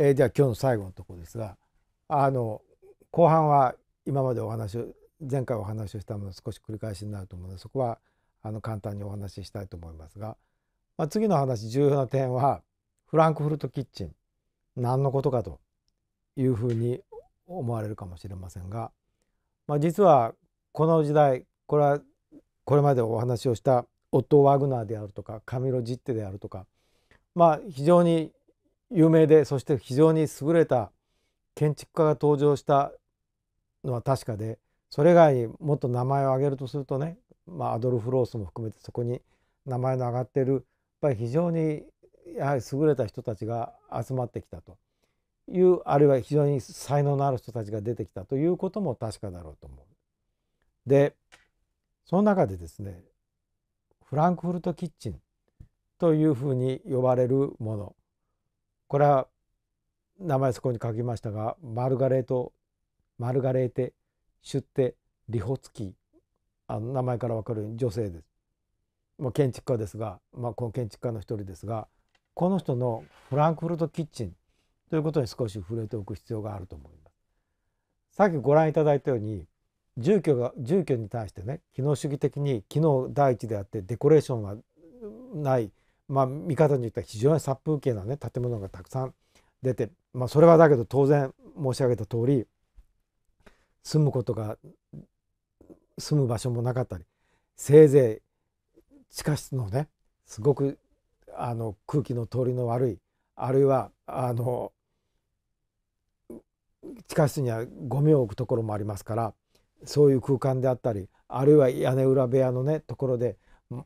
えー、じゃあ今日の最後のところですがあの後半は今までお話を前回お話をしたもの少し繰り返しになると思うのでそこはあの簡単にお話ししたいと思いますが、まあ、次の話重要な点はフランクフルトキッチン何のことかというふうに思われるかもしれませんが、まあ、実はこの時代これはこれまでお話をしたオットー・ワグナーであるとかカミロ・ジッテであるとかまあ非常に有名でそして非常に優れた建築家が登場したのは確かでそれ以外にもっと名前を挙げるとするとね、まあ、アドルフ・ロースも含めてそこに名前の挙がっているやっぱり非常にやはり優れた人たちが集まってきたというあるいは非常に才能のある人たちが出てきたということも確かだろうと思う。でその中でですねフランクフルトキッチンというふうに呼ばれるものこれは名前そこに書きましたがマルガレートマルガレーテシュッテリホツキあの名前から分かる女性です、まあ、建築家ですが、まあ、この建築家の一人ですがこの人のフランクフルトキッチンということに少し触れておく必要があると思います。さっきご覧いただいたように住居が住居に対してね機能主義的に機能第一であってデコレーションはないまあ、見方によっては非常に殺風景な、ね、建物がたくさん出て、まあ、それはだけど当然申し上げた通り住むことが住む場所もなかったりせいぜい地下室のねすごくあの空気の通りの悪いあるいはあの地下室にはゴミを置くところもありますからそういう空間であったりあるいは屋根裏部屋のねところで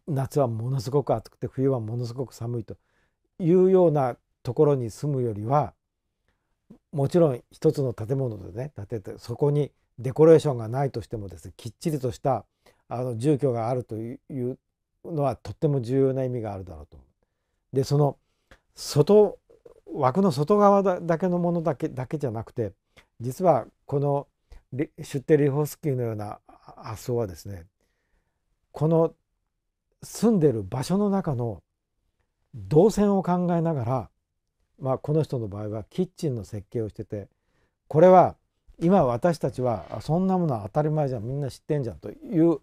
夏はものすごく暑くて冬はものすごく寒いというようなところに住むよりはもちろん一つの建物でね建ててそこにデコレーションがないとしてもですねきっちりとしたあの住居があるというのはとっても重要な意味があるだろうと思う。でその外枠の外側だけのものだけだけじゃなくて実はこのシュッテリホスキーのような発想はですねこの住んでる場所の中の動線を考えながら、まあ、この人の場合はキッチンの設計をしててこれは今私たちはそんなものは当たり前じゃんみんな知ってんじゃんという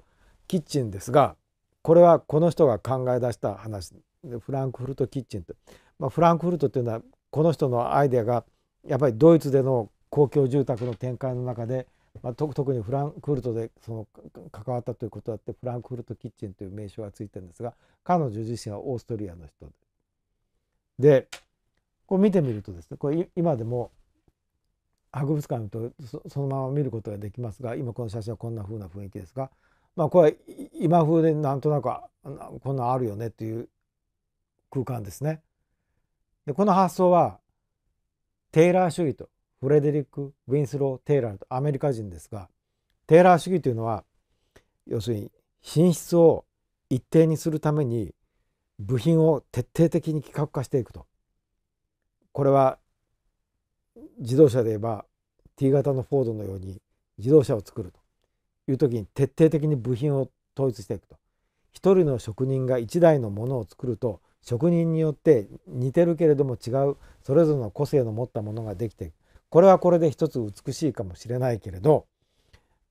キッチンですがこれはこの人が考え出した話フランクフルトキッチンと、まあ、フランクフルトっていうのはこの人のアイデアがやっぱりドイツでの公共住宅の展開の中でまあ、特にフランクフルトでその関わったということだってフランクフルトキッチンという名称がついてるんですが彼女自身はオーストリアの人で。でこう見てみるとですねこれ今でも博物館とそのまま見ることができますが今この写真はこんな風な雰囲気ですが、まあ、これ今風でなんとなくこんなんあるよねっていう空間ですね。でこの発想はテイラー主義とフレデリック・ウィンスロー・テイラーとアメリカ人ですがテイラー主義というのは要するに品質を一定にするために部品を徹底的に規格化していくとこれは自動車で言えば T 型のフォードのように自動車を作るという時に徹底的に部品を統一していくと一人の職人が一台のものを作ると職人によって似てるけれども違うそれぞれの個性の持ったものができていくこれはこれで一つ美しいかもしれないけれど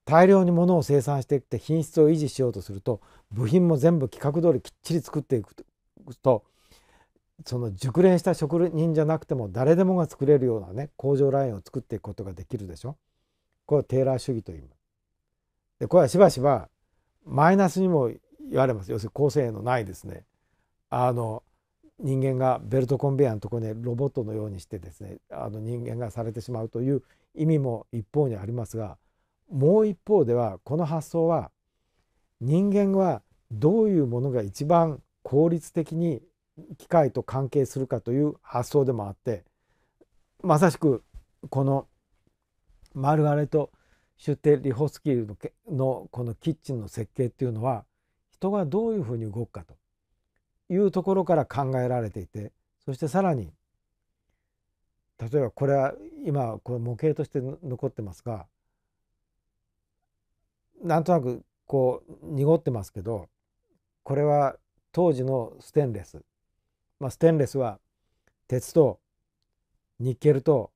大量に物を生産していって品質を維持しようとすると部品も全部規格通りきっちり作っていくとその熟練した職人じゃなくても誰でもが作れるようなね工場ラインを作っていくことができるでしょ。これはテーラー主義と言います。でこれはしばしばマイナスにも言われます要するに構成のないですねあの人間がベルトコンベヤーのところロボットのようにしてですねあの人間がされてしまうという意味も一方にありますがもう一方ではこの発想は人間はどういうものが一番効率的に機械と関係するかという発想でもあってまさしくこのマルガレット・シュテ・リホスキルののこのキッチンの設計っていうのは人がどういうふうに動くかというところから考えられていてそしてさらに例えばこれは今これ模型として残ってますがなんとなくこう濁ってますけどこれは当時のステンレス、まあ、ステンレスは鉄とニッケルと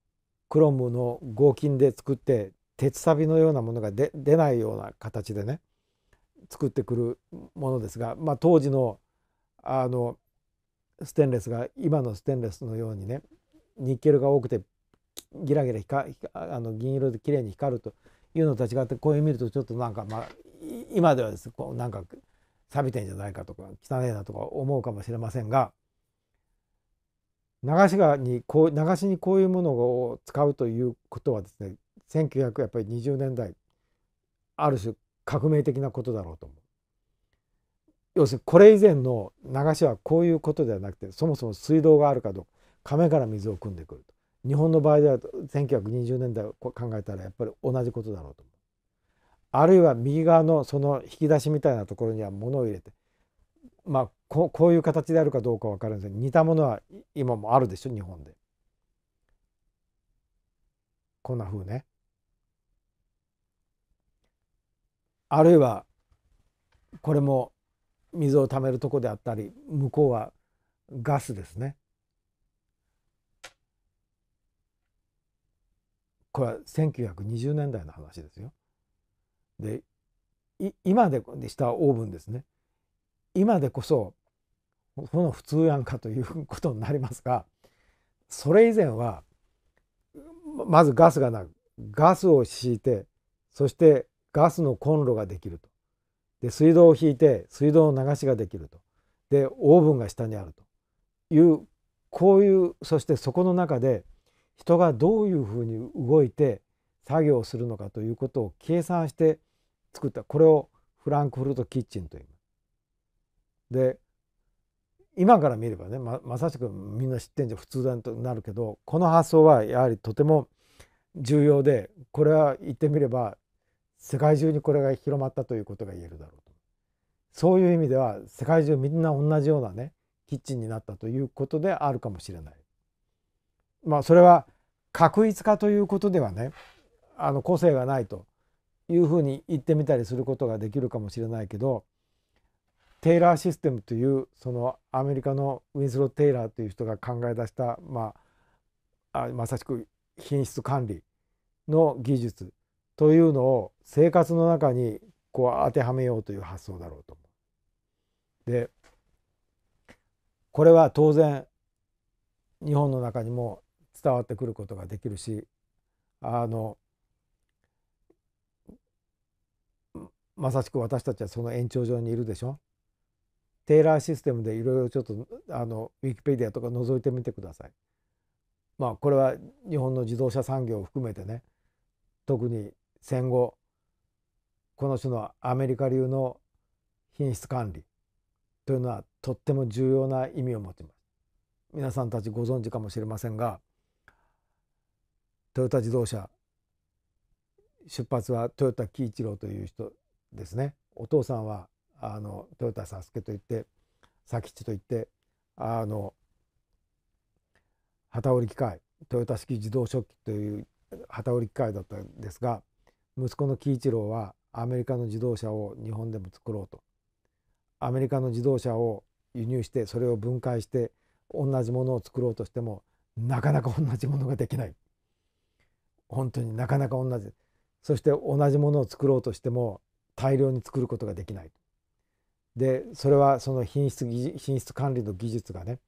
クロムの合金で作って鉄サビのようなものが出ないような形でね作ってくるものですが、まあ、当時のあのステンレスが今のステンレスのようにねニッケルが多くてギラギラ光あの銀色で綺麗に光るというのと違ってこういう見るとちょっとなんかまあ今ではですこうなんか錆びてんじゃないかとか汚えなとか思うかもしれませんが流しがにこう流しにこういうものを使うということはですね1920年代ある種革命的なことだろうと思う。要するにこれ以前の流しはこういうことではなくてそもそも水道があるかどうか亀から水を汲んでくると日本の場合では1920年代を考えたらやっぱり同じことだろうと思うあるいは右側のその引き出しみたいなところには物を入れてまあここういう形であるかどうか分かるんです似たものは今もあるでしょ日本でこんなふうねあるいはこれも水をためるとこであったり向こうはガスですね。これは1920年代の話ですよ。で今でしたオーブンですね。今でこそこの普通やんかということになりますがそれ以前はまずガスがなくガスを敷いてそしてガスのコンロができるとで水道を引いて水道の流しができるとでオーブンが下にあるというこういうそしてそこの中で人がどういうふうに動いて作業をするのかということを計算して作ったこれをフランクフルトキッチンという。で今から見ればねままさしくみんな知ってんじゃ普通だとなるけどこの発想はやはりとても重要でこれは言ってみれば世界中にこれが広まったということが言えるだろうとそういう意味では世界中みんな同じようなねキッチンになったということであるかもしれない。まあ、それは確一化ということではねあの個性がないというふうに言ってみたりすることができるかもしれないけどテイラーシステムというそのアメリカのウィンスロー・テイラーという人が考え出した、まあ、まさしく品質管理の技術というのを生活の中にこう当てはめようという発想だろうと思う。でこれは当然日本の中にも伝わってくることができるしあのまさしく私たちはその延長上にいるでしょ。テイラーシステムでいろいろちょっとあのウィキペディアとか覗いてみてください。まあこれは日本の自動車産業を含めてね特に戦後この種のアメリカ流の品質管理というのはとっても重要な意味を持ちます。皆さんたちご存知かもしれませんがトヨタ自動車出発はトヨタ喜一郎という人ですねお父さんはあのトヨタサスケといって佐吉といってあの旗織機械トヨタ式自動食器という旗織機械だったんですが息子の喜一郎はアメリカの自動車を日本でも作ろうとアメリカの自動車を輸入してそれを分解して同じものを作ろうとしてもなかなか同じものができない本当になかなか同じそして同じものを作ろうとしても大量に作ることができないでそれはその品質品質管理の技術がね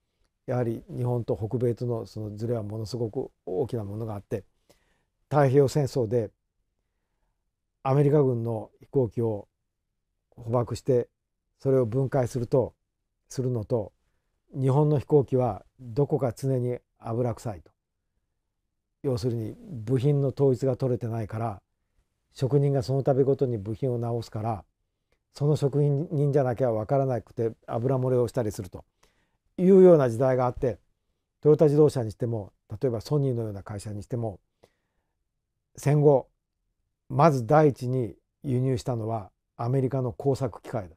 やはり日本と北米とのそのずれはものすごく大きなものがあって太平洋戦争でアメリカ軍の飛行機を捕獲してそれを分解するとするのと日本の飛行機はどこか常に油臭いと要するに部品の統一が取れてないから職人がその度ごとに部品を直すからその職人じゃなきゃ分からなくて油漏れをしたりするというような時代があってトヨタ自動車にしても例えばソニーのような会社にしても戦後まず第一に輸入したのはアメリカの工作機械だ。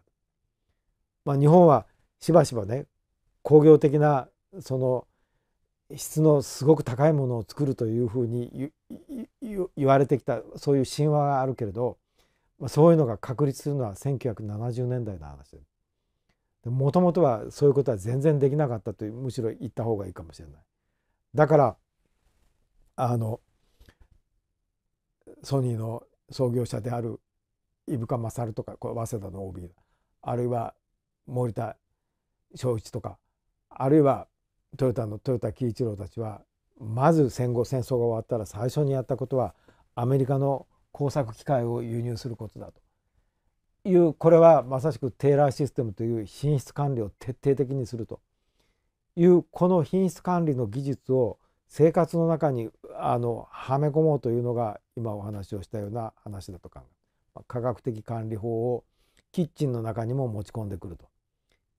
まあ、日本はしばしばね工業的なその質のすごく高いものを作るというふうに言われてきたそういう神話があるけれど、まあ、そういうのが確立するのは1970年代の話でもともとはそういうことは全然できなかったというむしろ言った方がいいかもしれない。だからあのソニーの創業者である伊深勝とかこれ早稲田の OB あるいは森田昭一とかあるいはトヨタの豊田喜一郎たちはまず戦後戦争が終わったら最初にやったことはアメリカの工作機械を輸入することだというこれはまさしくテーラーシステムという品質管理を徹底的にするというこの品質管理の技術を生活の中にあのはめ込もうというのが今お話をしたような話だとか、まあ、科学的管理法をキッチンの中にも持ち込んでくると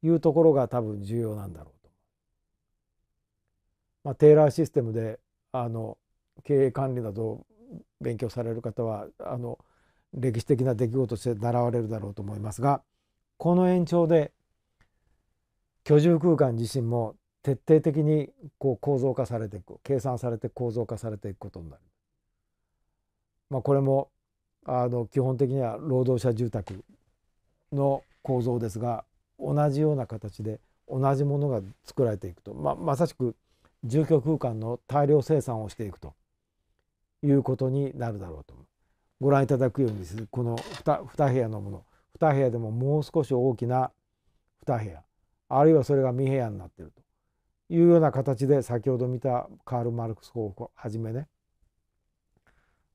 いうところが多分重要なんだろうと。まあ、テーラーシステムであの経営管理などを勉強される方はあの歴史的な出来事として習われるだろうと思いますがこの延長で居住空間自身も徹底的にこう構造化されていく計算されて構造化されていくことになる。まあ、これもあの基本的には労働者住宅の構造ですが同じような形で同じものが作られていくと、まあ、まさしく住居空間の大量生産をしていくということになるだろうとご覧いただくようにこの 2, 2部屋のもの2部屋でももう少し大きな2部屋あるいはそれが未部屋になっているというような形で先ほど見たカール・マルクスをはじめね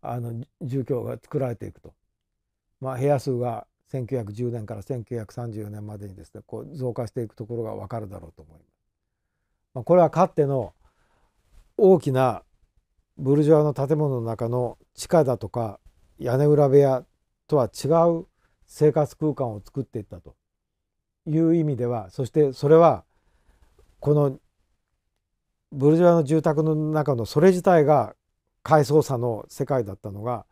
あの住居が作られていくと、まあ、部屋数が1910年から1934年までにですねこう増加していくところが分かるだろうと思います。まあ、これはかつての大きなブルジョアの建物の中の地下だとか屋根裏部屋とは違う生活空間を作っていったという意味ではそしてそれはこのブルジョワの住宅の中のそれ自体が階層差の世界だったのが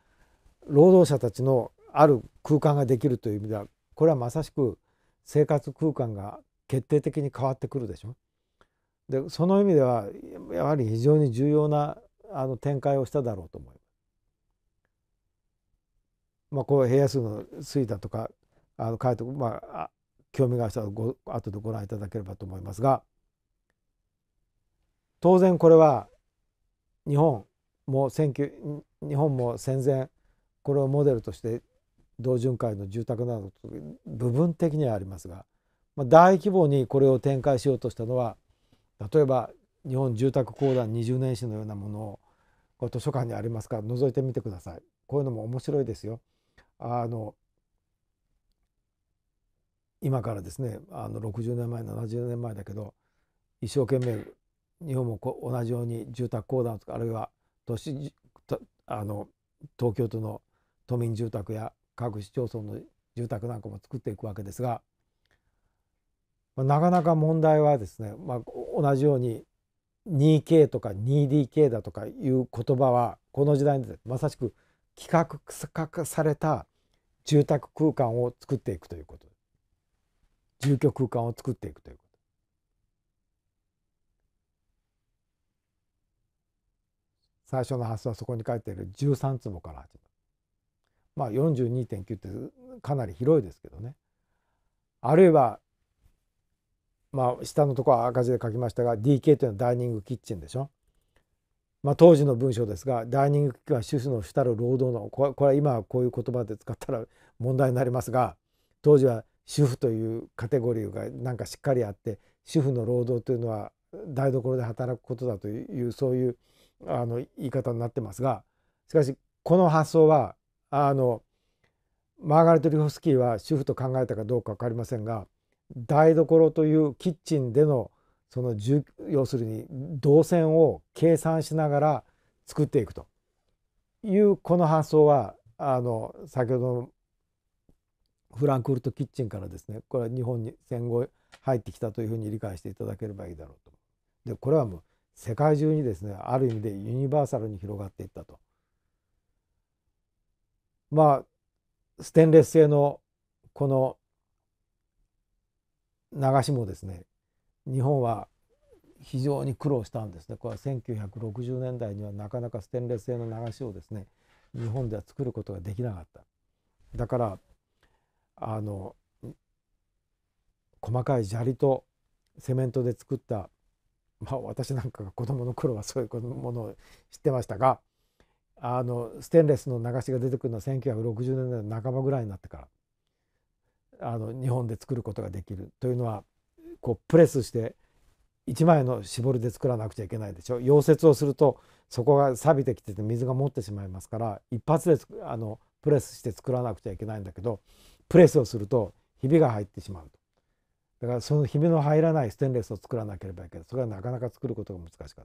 労働者たちのある空間ができるという意味ではこれはまさしく生活空間が決定的に変わってくるでしょ。でその意味ではやはり非常に重要なあの展開をしただろうと思います。まあ、こう平野数の推移だとかあの書いて、まあ、興味がある人はご後でご覧いただければと思いますが。当然これは日本も日本も戦前これをモデルとして同巡回の住宅など部分的にはありますが、まあ、大規模にこれを展開しようとしたのは例えば日本住宅公団20年史のようなものをこれ図書館にありますから覗いてみてくださいこういうのも面白いですよ。あの今からですねあの60年前70年前だけど一生懸命日本も同じように住宅公団とかあるいは都市あの東京都の都民住宅や各市町村の住宅なんかも作っていくわけですが、まあ、なかなか問題はですね、まあ、同じように 2K とか 2DK だとかいう言葉はこの時代にまさしく企画された住宅空間を作っていくということ住居空間を作っていくという最初の発想はそこに書いてる13坪から始まるまあ42.9ってかなり広いですけどねあるいはまあ下のとこは赤字で書きましたが DK というのはダイニングキッチンでしょまあ、当時の文章ですがダイニングンは主婦の主たる労働のこれは今はこういう言葉で使ったら問題になりますが当時は主婦というカテゴリーがなんかしっかりあって主婦の労働というのは台所で働くことだというそういうあの言い方になってますがしかしこの発想はあのマーガレット・リホスキーは主婦と考えたかどうか分かりませんが台所というキッチンでのその要するに動線を計算しながら作っていくというこの発想はあの先ほどのフランクフルトキッチンからですねこれは日本に戦後入ってきたというふうに理解していただければいいだろうと。でこれはもう世界中にですねある意味でユニバーサルに広がっていったと。まあステンレス製のこの流しもですね日本は非常に苦労したんですねこれは1960年代にはなかなかステンレス製の流しをですね日本では作ることができなかっただからあの細かい砂利とセメントで作ったまあ、私なんかが子供の頃はそういうものを知ってましたがあのステンレスの流しが出てくるのは1960年代の半ばぐらいになってからあの日本で作ることができるというのはこうプレスして1枚の絞りで作らなくちゃいけないでしょ溶接をするとそこが錆びてきてて水が持ってしまいますから一発であのプレスして作らなくちゃいけないんだけどプレスをするとひびが入ってしまうと。だからそのひびの入らないステンレスを作らなければいけないそれはなかなか作ることが難しかった。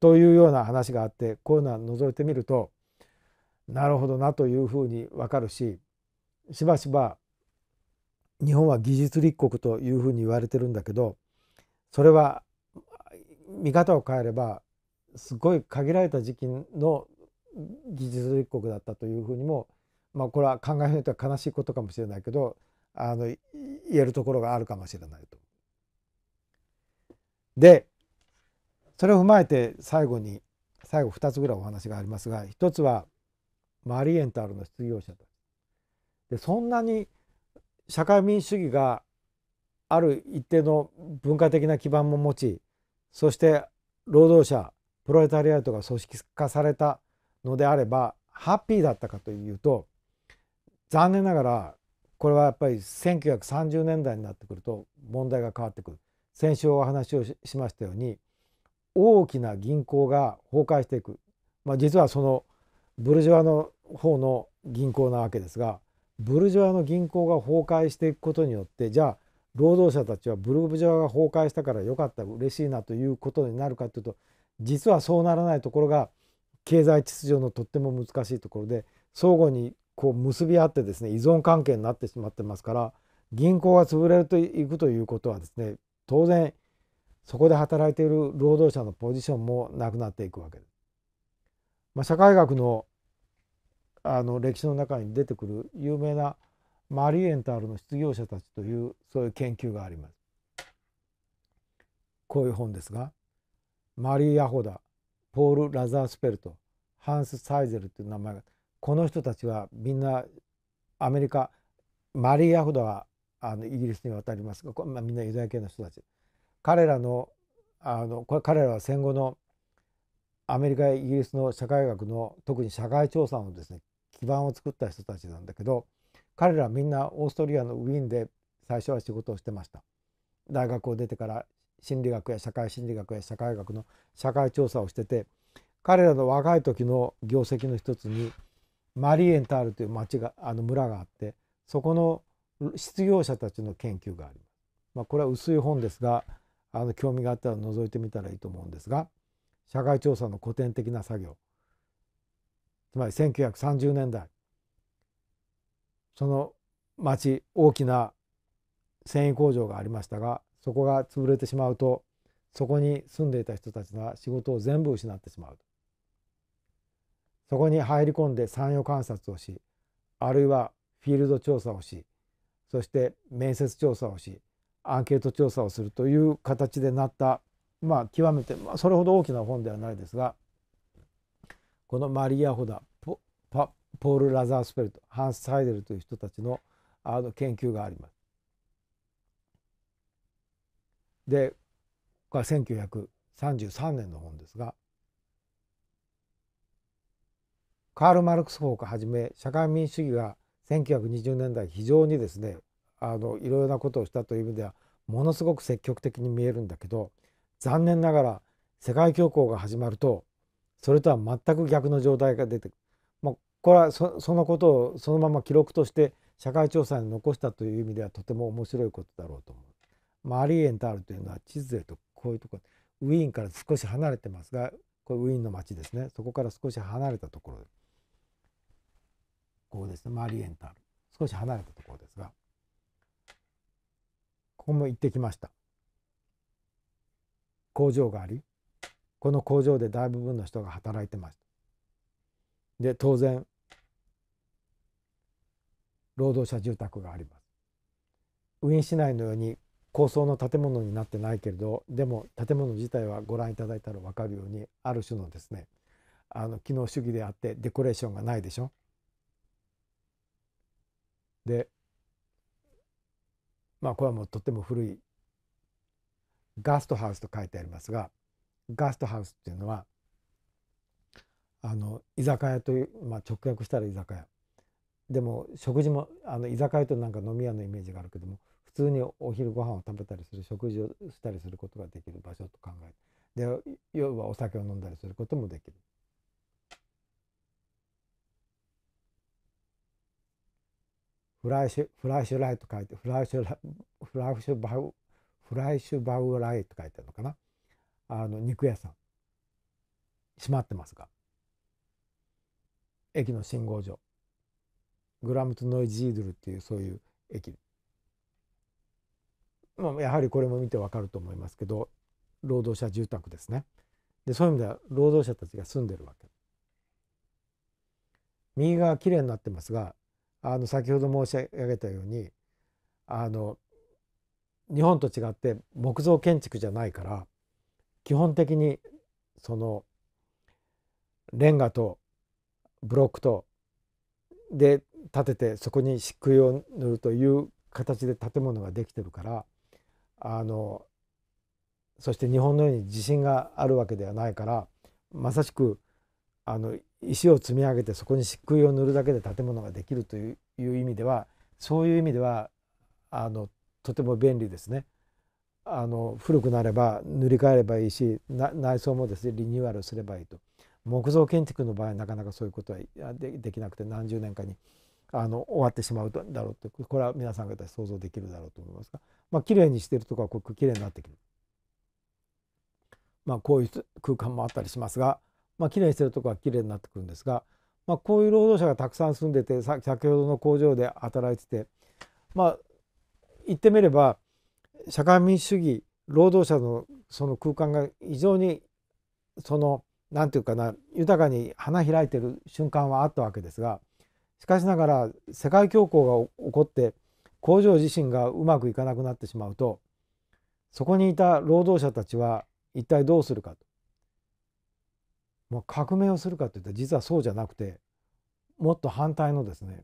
というような話があってこういうのは覗いてみるとなるほどなというふうに分かるししばしば日本は技術立国というふうに言われてるんだけどそれは見方を変えればすごい限られた時期の技術立国だったというふうにもまあこれは考えによっては悲しいことかもしれないけどあの言えるところがあるかもしれないと。でそれを踏まえて最後に最後2つぐらいお話がありますが1つはマリエンタルの失業者でそんなに社会民主主義がある一定の文化的な基盤も持ちそして労働者プロレタリアートが組織化されたのであればハッピーだったかというと残念ながらこれはやっぱり1930年代になってくると問題が変わってくる先週お話をしましたように大きな銀行が崩壊していく、まあ、実はそのブルジョワの方の銀行なわけですがブルジョワの銀行が崩壊していくことによってじゃあ労働者たちはブルジョワが崩壊したからよかった嬉しいなということになるかというと実はそうならないところが経済秩序のとっても難しいところで相互にこう結び合ってですね依存関係になってしまってますから銀行が潰れていくということはですね当然そこで働いている労働者のポジションもなくなっていくわけです。まあ、社会学のあの歴史の中に出てくる有名なマリエンタールの失業者たちというそういう研究があります。こういう本ですがマリー・アホダポール・ラザースペルトハンス・サイゼルという名前がこの人たちはみんなアメリカマリー・ヤフダはあのイギリスに渡りますが、まあ、みんなユダヤ系の人たち彼らのあのこれ彼らは戦後のアメリカやイギリスの社会学の特に社会調査のですね基盤を作った人たちなんだけど彼らみんなオーストリアのウィーンで最初は仕事をしてました大学を出てから心理学や社会心理学や社会学の社会調査をしてて彼らの若い時の業績の一つにマリエンタールという町があの村があってそこの失業者たちの研究があります。まあ、これは薄い本ですがあの興味があったら覗いてみたらいいと思うんですが社会調査の古典的な作業つまり1930年代その町大きな繊維工場がありましたがそこが潰れてしまうとそこに住んでいた人たちが仕事を全部失ってしまうとそこに入り込んで山陽観察をしあるいはフィールド調査をしそして面接調査をしアンケート調査をするという形でなったまあ極めて、まあ、それほど大きな本ではないですがこのマリア・ホダポール・ラザースペルトハンス・サイデルという人たちのあの研究があります。でこれは1933年の本ですがカール・マルクス法をはじめ社会民主主義が1920年代非常にですねあのいろいろなことをしたという意味ではものすごく積極的に見えるんだけど残念ながら世界恐慌が始まるとそれとは全く逆の状態が出てくる、まあ、これはそのことをそのまま記録として社会調査に残したという意味ではとても面白いことだろうと思う。マアリー・エンタールというのは地図でとこういうところウィーンから少し離れてますがこれウィーンの街ですねそこから少し離れたところです。ここですねマリエンタル少し離れたところですがここも行ってきました工場がありこの工場で大部分の人が働いてましたで当然労働者住宅がありますウィーン市内のように高層の建物になってないけれどでも建物自体はご覧いただいたら分かるようにある種のですねあの機能主義であってデコレーションがないでしょでまあこれはもうとっても古いガストハウスと書いてありますがガストハウスっていうのはあの居酒屋という、まあ、直訳したら居酒屋でも食事もあの居酒屋となんか飲み屋のイメージがあるけども普通にお昼ご飯を食べたりする食事をしたりすることができる場所と考えて要はお酒を飲んだりすることもできるフライシュフライシュライト書いてフライシュフライシュバウフライシュバウライト書いてるのかなあの肉屋さん閉まってますが駅の信号所グラムトノイジードルっていうそういう駅まあやはりこれも見てわかると思いますけど労働者住宅ですねでそういう意味では労働者たちが住んでるわけ右側綺麗になってますがあの先ほど申し上げたようにあの日本と違って木造建築じゃないから基本的にそのレンガとブロックとで建ててそこに漆喰を塗るという形で建物ができてるからあのそして日本のように地震があるわけではないからまさしくあの石を積み上げてそこに漆喰を塗るだけで建物ができるという意味ではそういう意味ではあのとても便利ですね。あの古くなれば塗り替えればいいし内装もですねリニューアルすればいいと木造建築の場合なかなかそういうことはできなくて何十年かにあの終わってしまうだろうってこれは皆さん方想像できるだろうと思いますがまあ綺麗にしてるとかはここ綺麗になってくるまあこういう空間もあったりしますが。まあ、きれいにしてるとこはきれいになってくるんですが、まあ、こういう労働者がたくさん住んでて先ほどの工場で働いてて、まあ、言ってみれば社会民主主義労働者のその空間が非常にその何て言うかな豊かに花開いてる瞬間はあったわけですがしかしながら世界恐慌が起こって工場自身がうまくいかなくなってしまうとそこにいた労働者たちは一体どうするかともう革命をするかといったら実はそうじゃなくてもっと反対のですね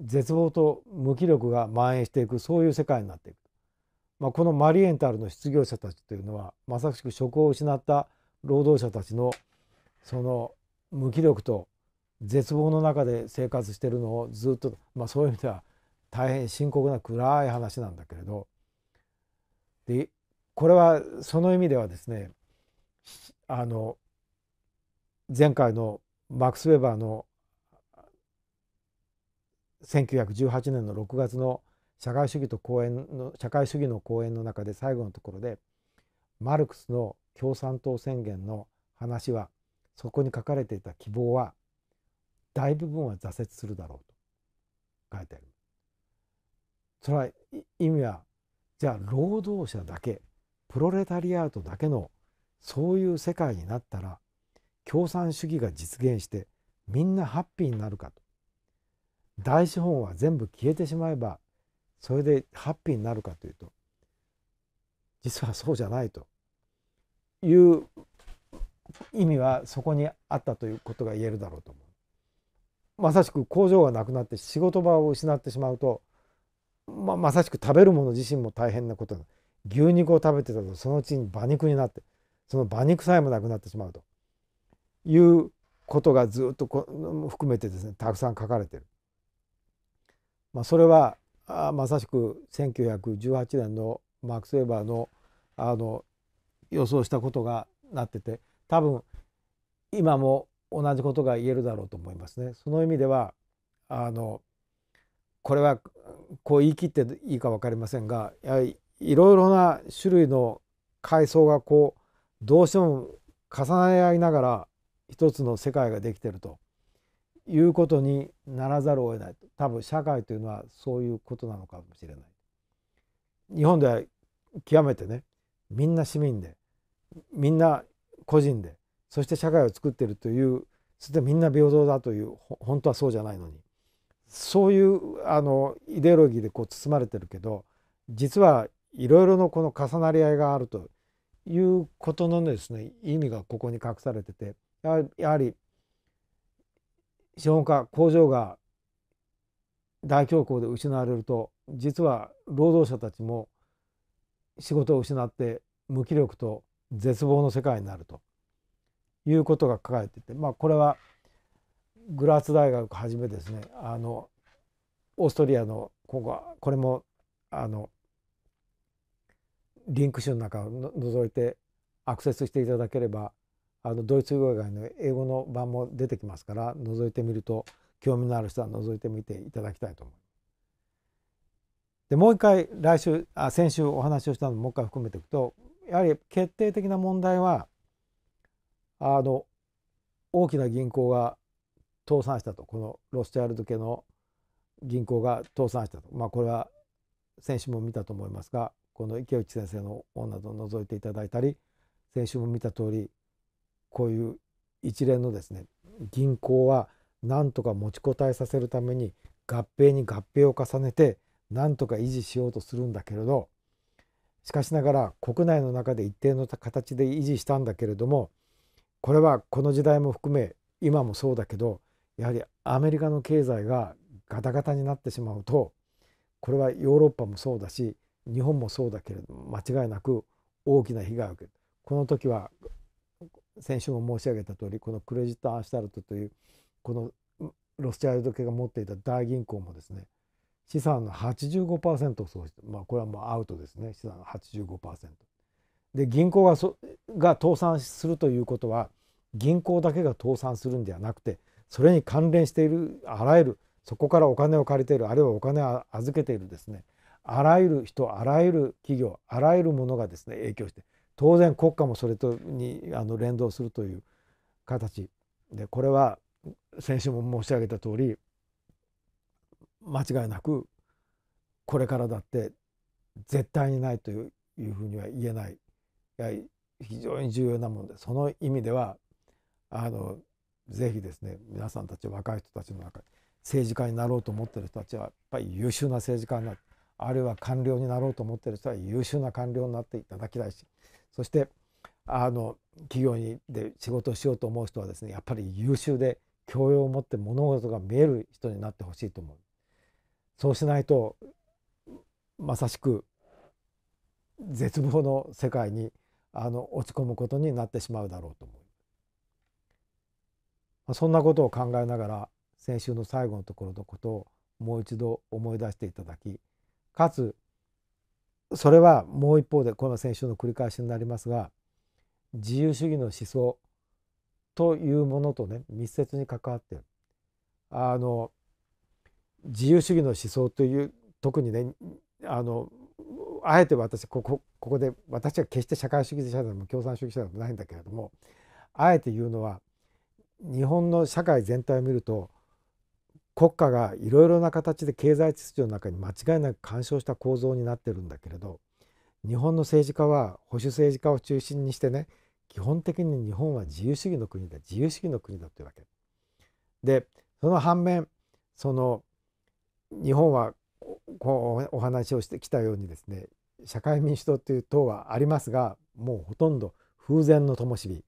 絶望と無気力が蔓延していくそういう世界になっていく、まあ、このマリエンタルの失業者たちというのはまさしく職を失った労働者たちのその無気力と絶望の中で生活してるのをずっと、まあ、そういう意味では大変深刻な暗い話なんだけれどでこれはその意味ではですねあの前回のマックス・ウェバーの1918年の6月の社会主義と講演の社会主義の講演の中で最後のところでマルクスの共産党宣言の話はそこに書かれていた希望は大部分は挫折するだろうと書いてある。それは意味はじゃあ労働者だけプロレタリアートだけのそういう世界になったら共産主義が実現してみんなハッピーになるかと大資本は全部消えてしまえばそれでハッピーになるかというと実はそうじゃないという意味はそこにあったということが言えるだろうと思う。まさしく工場がなくなって仕事場を失ってしまうと、まあ、まさしく食べるもの自身も大変なこと牛肉を食べてたとそのうちに馬肉になってその馬肉さえもなくなってしまうということがずっとこ含めてですねたくさん書かれてる。まあ、それはあまさしく1918年のマークス・ウェーバーのあの予想したことがなってて多分今も同じことが言えるだろうと思いますね。その意味ではあのこれはこう言い切っていいか分かりませんがやはりいろいろな種類の階層がこうどうしても重なり合いながら一つの世界ができてるということにならざるを得ない多分社会というのはそういうことなのかもしれない。日本では極めてねみんな市民でみんな個人でそして社会を作ってるというそしてみんな平等だという本当はそうじゃないのにそういうあのイデオロギーでこう包まれてるけど実はいろいろのこの重なり合いがあるということのですね意味がここに隠されててやはり資本家工場が大恐慌で失われると実は労働者たちも仕事を失って無気力と絶望の世界になるということが書かれていて、まあ、これはグラーツ大学はじめですねあのオーストリアのこここれもあのリンク集の中をのぞいてアクセスしていただければあのドイツ語以外の英語の版も出てきますから覗いてみると興味のある人は覗いてみていただきたいと思います。でもう一回来週あ先週お話をしたのもう一回含めていくとやはり決定的な問題はあの大きな銀行が倒産したとこのロスチャイルド系の銀行が倒産したとまあこれは先週も見たと思いますがこの池内先生の本などを覗いていただいたり先週も見た通りこういう一連のですね銀行はなんとか持ちこたえさせるために合併に合併を重ねてなんとか維持しようとするんだけれどしかしながら国内の中で一定の形で維持したんだけれどもこれはこの時代も含め今もそうだけどやはりアメリカの経済がガタガタになってしまうとこれはヨーロッパもそうだし日本もそうだけれど間違いなく大きな被害を受けるこの時は先週も申し上げた通りこのクレジット・アーシュタルトというこのロスチャイルド系が持っていた大銀行もですね資産の85%をそうして、まあ、これはもうアウトですね資産の85%。で銀行がそが倒産するということは銀行だけが倒産するんではなくてそれに関連しているあらゆるそこからお金を借りているあるいはお金を預けているですねあらゆる人あらゆる企業あらゆるものがですね影響して当然国家もそれとにあの連動するという形でこれは先週も申し上げた通り間違いなくこれからだって絶対にないといういうふうには言えないいや非常に重要なものでその意味ではあのぜひですね皆さんたち若い人たちの中で政治家になろうと思ってる人たちはやっぱり優秀な政治家になるあるいは官僚になろうと思ってる人は優秀な官僚になっていただきたいしそしてあの企業にで仕事をしようと思う人はですねやっぱり優秀で教養を持って物事が見える人になってほしいと思うそうしないとまさしく絶望の世界にあの落ち込むことになってしまうだろうと思うそんなことを考えながら先週の最後のところのことをもう一度思い出していただきかつそれはもう一方でこの先週の繰り返しになりますが自由主義の思想というものとね密接に関わってるあの自由主義の思想という特にねあのあえて私ここここで私は決して社会主義者でも共産主義者でもないんだけれどもあえて言うのは日本の社会全体を見ると国家がいろいろな形で経済秩序の中に間違いなく干渉した構造になってるんだけれど日本の政治家は保守政治家を中心にしてね基本的に日本は自由主義の国だ自由主義の国だというわけ。でその反面その日本はこうお話をしてきたようにですね社会民主党という党はありますがもうほとんど風前の灯火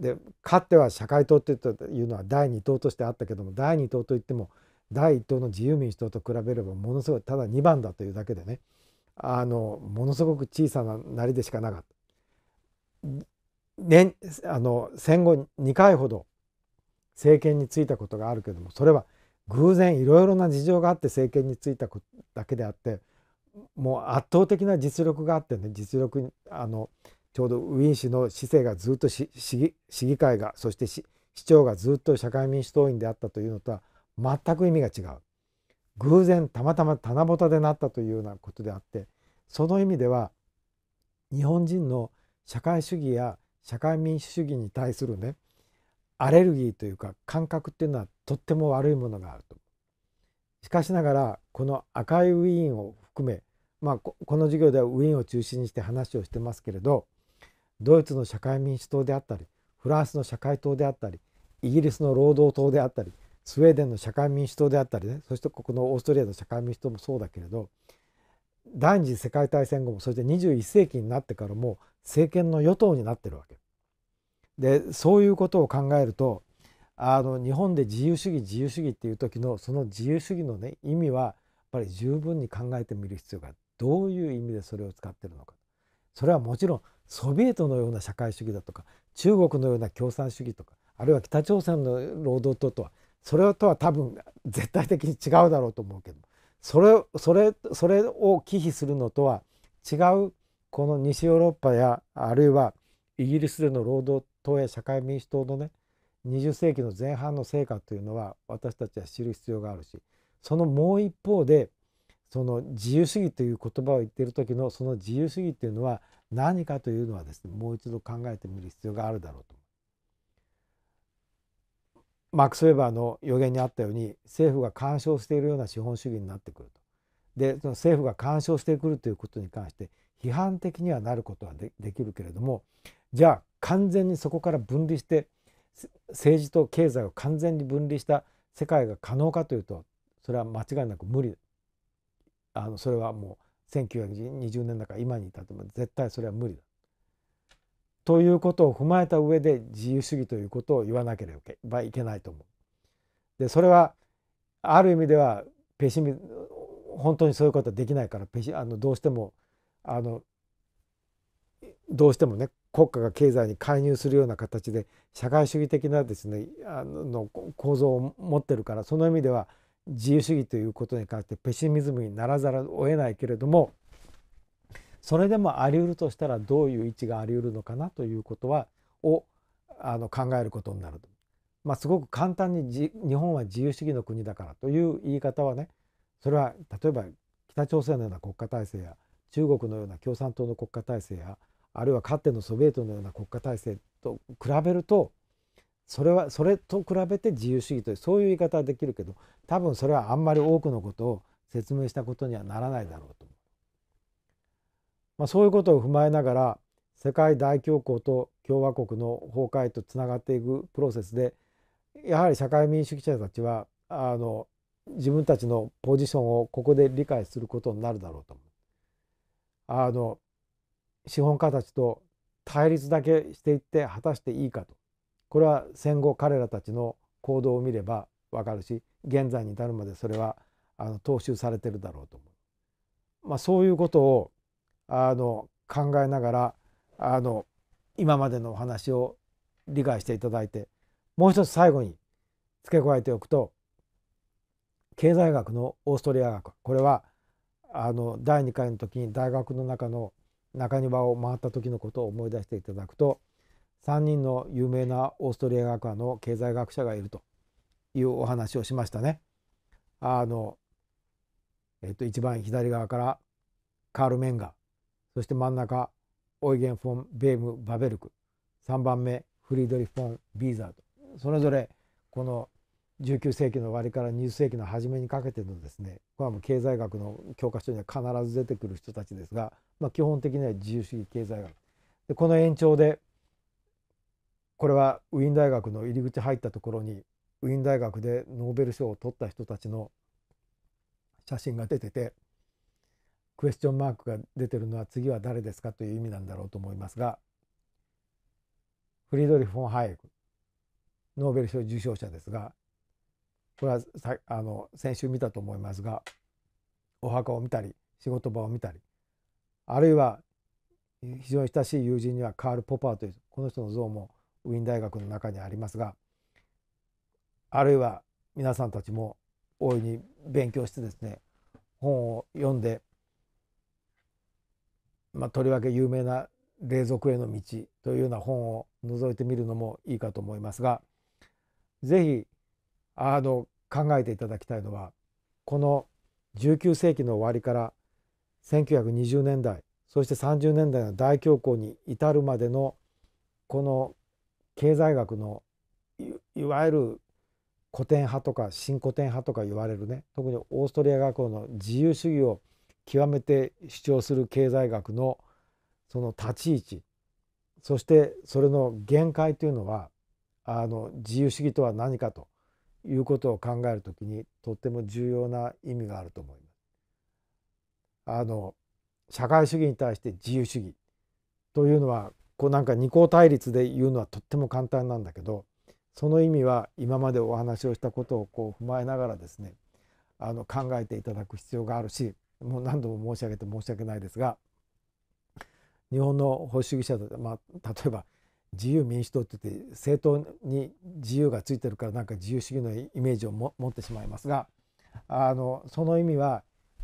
でかっては社会党っていうのは第2党としてあったけども第2党といっても第1党の自由民主党と比べればものすごいただ2番だというだけでねあのものすごく小さななりでしかなかった。年あの戦後2回ほど政権に就いたことがあるけどもそれは偶然いろいろな事情があって政権に就いただけであってもう圧倒的な実力があってね実力あのちょうどウィーン市の市政がずっと市議会がそして市長がずっと社会民主党員であったというのとは全く意味が違う偶然たまたま七夕でなったというようなことであってその意味では日本人の社会主義や社会民主主義に対するねアレルギーというか感覚っていうのはとっても悪いものがあると。しかしながらこの赤いウィーンを含め、まあ、この授業ではウィーンを中心にして話をしてますけれどドイツの社会民主党であったりフランスの社会党であったりイギリスの労働党であったりスウェーデンの社会民主党であったりねそしてここのオーストリアの社会民主党もそうだけれど第二次世界大戦後もそして21世紀になってからも政権の与党になってるわけ。でそういうことを考えるとあの日本で自由主義自由主義っていう時のその自由主義のね意味はやっぱり十分に考えてみる必要がどういう意味でそれを使ってるのかそれはもちろんソビエトのような社会主義だとか中国のような共産主義とかあるいは北朝鮮の労働党とはそれとは多分絶対的に違うだろうと思うけどそれそれそれを忌避するのとは違うこの西ヨーロッパやあるいはイギリスでの労働党や社会民主党のね20世紀の前半の成果というのは私たちは知る必要があるしそのもう一方でその自由主義という言葉を言っている時のその自由主義というのは何かというのはですねもう一度考えてみる必要があるだろうとマックス・ウェバーの予言にあったように政府が干渉しているような資本主義になってくると。でその政府が干渉してくるということに関して批判的にはなることはできるけれどもじゃあ完全にそこから分離して政治と経済を完全に分離した世界が可能かというとそれは間違いなく無理あのそれはもう1920年だから今に至っても絶対それは無理だ。ということを踏まえた上で自由主義ということを言わなければいけないと思う。でそれはある意味ではペシミ本当にそういうことはできないからペシあのどうしてもあのどうしてもね国家が経済に介入するような形で社会主義的なですねあの構造を持ってるからその意味では自由主義ということに関してペシミズムにならざるを得ないけれどもそれでもあり得るとしたらどういう位置があり得るのかなということはをあの考えることになると。まあ、すごく簡単に日本は自由主義の国だからという言い方はねそれは例えば北朝鮮のような国家体制や中国のような共産党の国家体制やあるいはかつてのソビエトのような国家体制と比べるとそれはそれと比べて自由主義というそういう言い方はできるけど多分それはあんまり多くのことを説明したことにはならないだろうと思う。まあ、そういうことを踏まえながら世界大恐慌と共和国の崩壊とつながっていくプロセスでやはり社会民主主義者たちはあの自分たちのポジションをここで理解することになるだろうと思う。あの資本家たちと対立だけしていって果たしていいかとこれは戦後彼らたちの行動を見ればわかるし現在に至るまでそれはあの踏襲されてるだろうと思う、まあ、そういうことをあの考えながらあの今までのお話を理解していただいてもう一つ最後に付け加えておくと経済学のオーストリア学これはあの第2回の時に大学の中の中庭を回った時のことを思い出していただくと3人の有名なオーストリア学科の経済学者がいるというお話をしましたね。あの、えっと、一番左側からカール・メンガそして真ん中オイゲン・フォン・ベーム・バベルク3番目フリードリフ・フォン・ビーザーとそれぞれこの19世紀の終わりから20世紀の初めにかけてのですねこれはもう経済学の教科書には必ず出てくる人たちですが、まあ、基本的には自由主義経済学。でこの延長でこれはウィーン大学の入り口入ったところにウィーン大学でノーベル賞を取った人たちの写真が出ててクエスチョンマークが出てるのは次は誰ですかという意味なんだろうと思いますがフリードリフ・フォン・ハイエクノーベル賞受賞者ですがこれはあの先週見たと思いますがお墓を見たり仕事場を見たりあるいは非常に親しい友人にはカール・ポパーというこの人の像もウィーン大学の中にありますがあるいは皆さんたちも大いに勉強してですね本を読んで、まあ、とりわけ有名な「霊俗への道」というような本を覗いてみるのもいいかと思いますが是非あの考えていただきたいのはこの19世紀の終わりから1920年代そして30年代の大恐慌に至るまでのこの経済学のいわゆる古典派とか新古典派とか言われるね特にオーストリア学校の自由主義を極めて主張する経済学のその立ち位置そしてそれの限界というのはあの自由主義とは何かということを考えるときにとっても重要な意味があると思います。あの社会主義に対して自由主義というのはこうなんか二項対立で言うのはとっても簡単なんだけどその意味は今までお話をしたことをこう踏まえながらですねあの考えていただく必要があるしもう何度も申し上げて申し訳ないですが日本の保守主義者で、まあ、例えば自由民主党って言って政党に自由がついてるからなんか自由主義のイメージを持ってしまいますがあのその意味は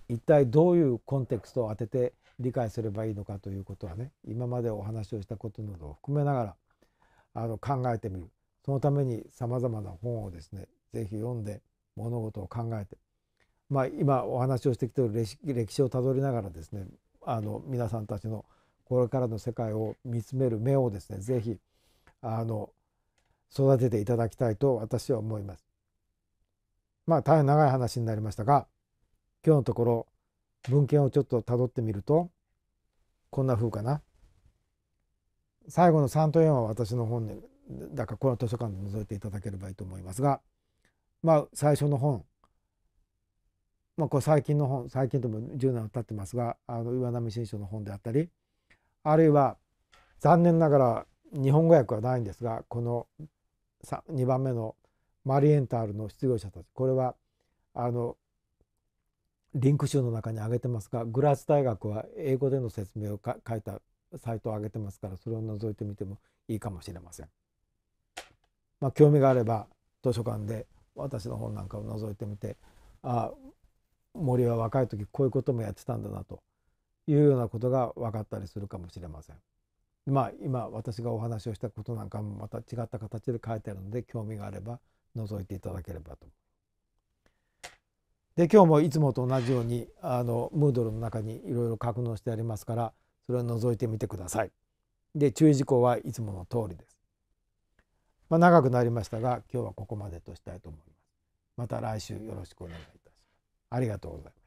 一体どういうコンテクストを当てて理解すればいいのかということはね今までお話をしたことなどを含めながらあの考えてみるそのためにさまざまな本をですね是非読んで物事を考えて、まあ、今お話をしてきている歴史をたどりながらですねあの皆さんたちのこれからの世界を見つめる目をですね是非あの育てていただきたいと私は思います。まあ大変長い話になりましたが今日のところ文献をちょっとたどってみるとこんな風かな最後の3と4は私の本でだからこの図書館で覗いていただければいいと思いますがまあ最初の本まあこれ最近の本最近とも10年経ってますがあの岩波新書の本であったりあるいは残念ながら日本語訳はないんですがこの2番目のマリエンタールの失業者たちこれはあのリンク集の中に挙げてますがグラス大学は英語での説明を書いたサイトを挙げてますからそれを覗いてみてもいいかもしれません。まあ、興味があれば図書館で私の本なんかを覗いてみてああ森は若い時こういうこともやってたんだなというようなことが分かったりするかもしれません。まあ今私がお話をしたことなんかもまた違った形で書いてあるので興味があれば覗いていただければと思います。で今日もいつもと同じようにあのムードルの中にいろいろ格納してありますからそれを覗いてみてください。で注意事項はいつもの通りです。まあ、長くなりましたが今日はここまでとしたいと思います。また来週よろしくお願いいたします。ありがとうございます。